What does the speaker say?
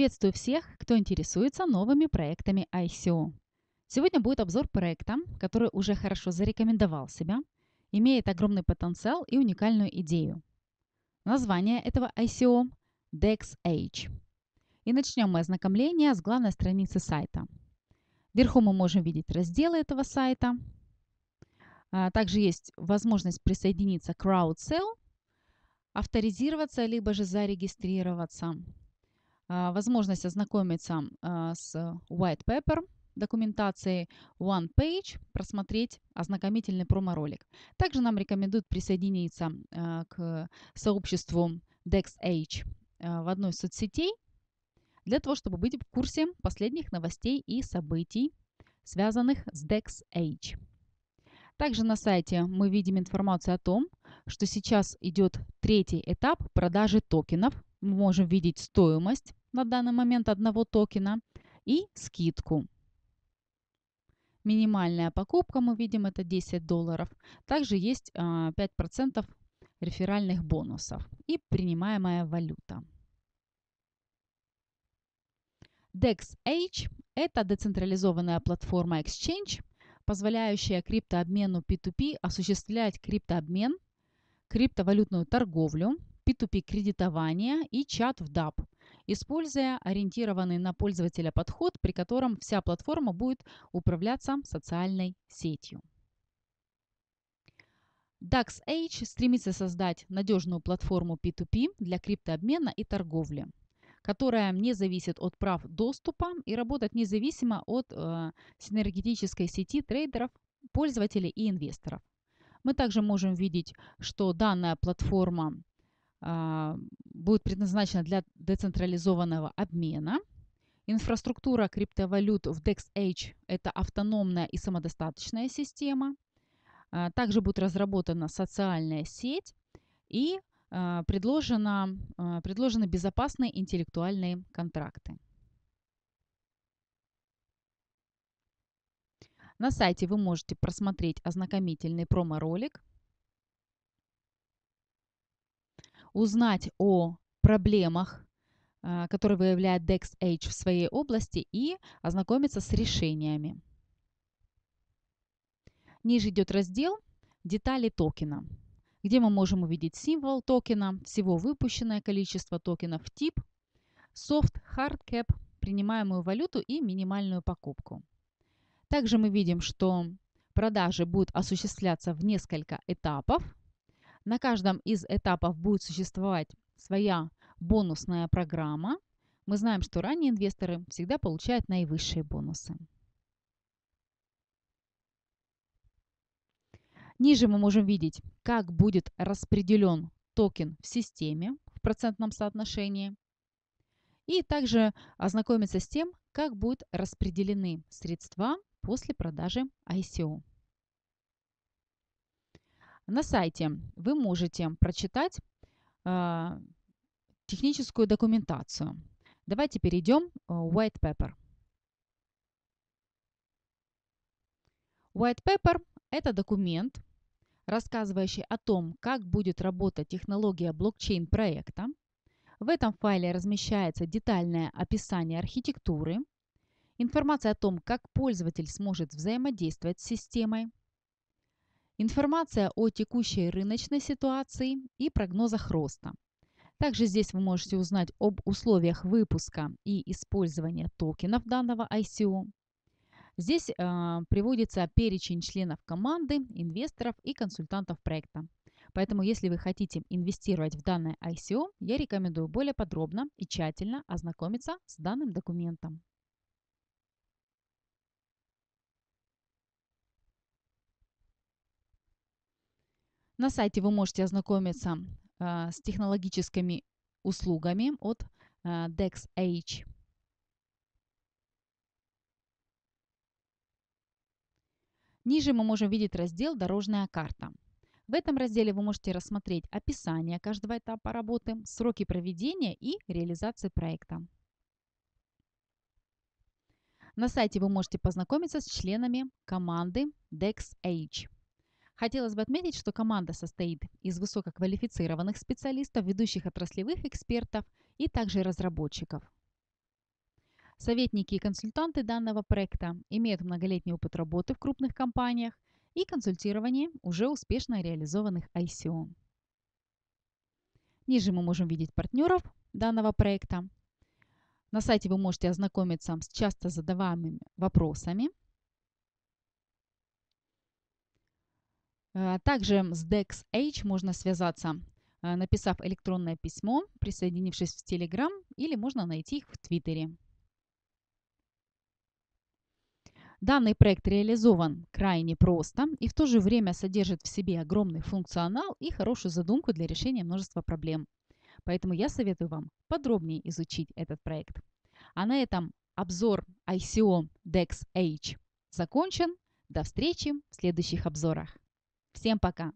Приветствую всех, кто интересуется новыми проектами ICO. Сегодня будет обзор проекта, который уже хорошо зарекомендовал себя, имеет огромный потенциал и уникальную идею. Название этого ICO – DEXH. И начнем мы ознакомление с главной страницы сайта. Вверху мы можем видеть разделы этого сайта. А, также есть возможность присоединиться к CrowdSell, авторизироваться, либо же зарегистрироваться – а, возможность ознакомиться а, с white paper, документации One Page, просмотреть ознакомительный промо-ролик. Также нам рекомендуют присоединиться а, к сообществу DexH в одной из соцсетей для того, чтобы быть в курсе последних новостей и событий, связанных с DexH. Также на сайте мы видим информацию о том, что сейчас идет третий этап продажи токенов – мы можем видеть стоимость на данный момент одного токена и скидку. Минимальная покупка, мы видим, это 10 долларов. Также есть 5% а, реферальных бонусов и принимаемая валюта. DexH – это децентрализованная платформа Exchange, позволяющая криптообмену P2P осуществлять криптообмен, криптовалютную торговлю, P2P кредитования и чат в DAP, используя ориентированный на пользователя подход, при котором вся платформа будет управляться социальной сетью. DaxH стремится создать надежную платформу P2P для криптообмена и торговли, которая не зависит от прав доступа и работает независимо от э, синергетической сети трейдеров, пользователей и инвесторов. Мы также можем видеть, что данная платформа а, будет предназначена для децентрализованного обмена. Инфраструктура криптовалют в DexH – это автономная и самодостаточная система. А, также будет разработана социальная сеть и а, предложено, предложены безопасные интеллектуальные контракты. На сайте вы можете просмотреть ознакомительный промо-ролик узнать о проблемах, а, которые выявляет DexH в своей области и ознакомиться с решениями. Ниже идет раздел «Детали токена», где мы можем увидеть символ токена, всего выпущенное количество токенов, тип, soft, hard cap, принимаемую валюту и минимальную покупку. Также мы видим, что продажи будут осуществляться в несколько этапов – на каждом из этапов будет существовать своя бонусная программа. Мы знаем, что ранние инвесторы всегда получают наивысшие бонусы. Ниже мы можем видеть, как будет распределен токен в системе в процентном соотношении. И также ознакомиться с тем, как будут распределены средства после продажи ICO. На сайте вы можете прочитать э, техническую документацию. Давайте перейдем в э, White Paper. White Paper – это документ, рассказывающий о том, как будет работать технология блокчейн-проекта. В этом файле размещается детальное описание архитектуры, информация о том, как пользователь сможет взаимодействовать с системой – Информация о текущей рыночной ситуации и прогнозах роста. Также здесь вы можете узнать об условиях выпуска и использования токенов данного ICO. Здесь э, приводится перечень членов команды, инвесторов и консультантов проекта. Поэтому, если вы хотите инвестировать в данное ICO, я рекомендую более подробно и тщательно ознакомиться с данным документом. На сайте вы можете ознакомиться э, с технологическими услугами от э, а, DexH. Ниже мы можем видеть раздел «Дорожная карта». В этом разделе вы можете рассмотреть описание каждого этапа работы, сроки проведения и реализации проекта. На сайте вы можете познакомиться с членами команды DexH. Хотелось бы отметить, что команда состоит из высококвалифицированных специалистов, ведущих отраслевых экспертов и также разработчиков. Советники и консультанты данного проекта имеют многолетний опыт работы в крупных компаниях и консультирование уже успешно реализованных ICO. Ниже мы можем видеть партнеров данного проекта. На сайте вы можете ознакомиться с часто задаваемыми вопросами – Э, также с DexH можно связаться, э, написав электронное письмо, присоединившись в Telegram или можно найти их в Твиттере. Данный проект реализован крайне просто и в то же время содержит в себе огромный функционал и хорошую задумку для решения множества проблем. Поэтому я советую вам подробнее изучить этот проект. А на этом обзор ICO DexH закончен. До встречи в следующих обзорах. Всем пока!